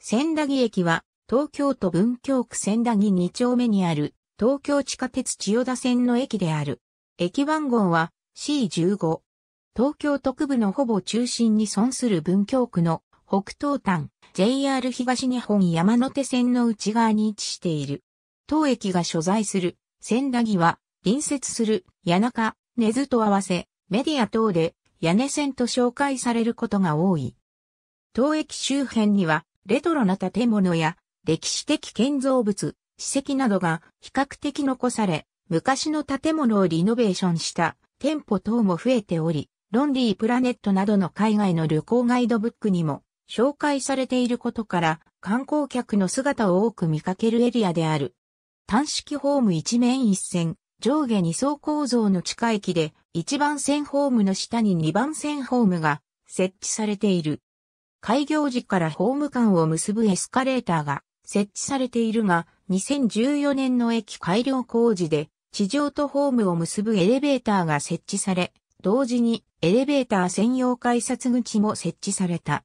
千駄木駅は、東京都文京区千駄木2丁目にある、東京地下鉄千代田線の駅である。駅番号は C15。東京都区部のほぼ中心に存する文京区の北東端、JR 東日本山手線の内側に位置している。当駅が所在する千駄木は、隣接する谷中、根津と合わせ、メディア等で屋根線と紹介されることが多い。当駅周辺には、レトロな建物や歴史的建造物、史跡などが比較的残され、昔の建物をリノベーションした店舗等も増えており、ロンリープラネットなどの海外の旅行ガイドブックにも紹介されていることから観光客の姿を多く見かけるエリアである。単式ホーム一面一線、上下二層構造の地下駅で1番線ホームの下に2番線ホームが設置されている。開業時からホーム間を結ぶエスカレーターが設置されているが、2014年の駅改良工事で地上とホームを結ぶエレベーターが設置され、同時にエレベーター専用改札口も設置された。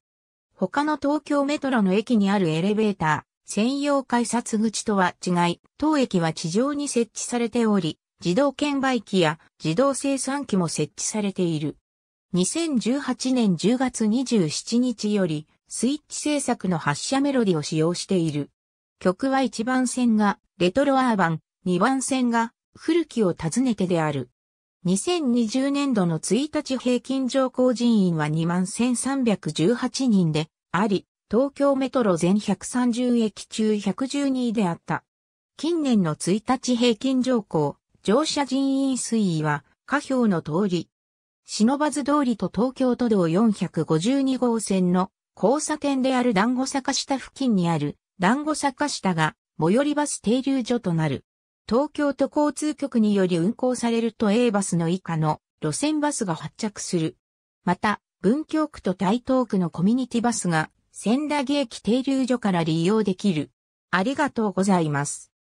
他の東京メトロの駅にあるエレベーター専用改札口とは違い、当駅は地上に設置されており、自動券売機や自動生産機も設置されている。2018年10月27日より、スイッチ制作の発射メロディを使用している。曲は1番線がレトロアーバン、2番線が古きを訪ねてである。2020年度の1日平均乗降人員は21,318人であり、東京メトロ全130駅中112位であった。近年の1日平均乗降、乗車人員推移は、下表の通り、忍ばず通りと東京都道452号線の交差点である団子坂下付近にある団子坂下が最寄りバス停留所となる。東京都交通局により運行されると A バスの以下の路線バスが発着する。また、文京区と台東区のコミュニティバスが千駄木駅停留所から利用できる。ありがとうございます。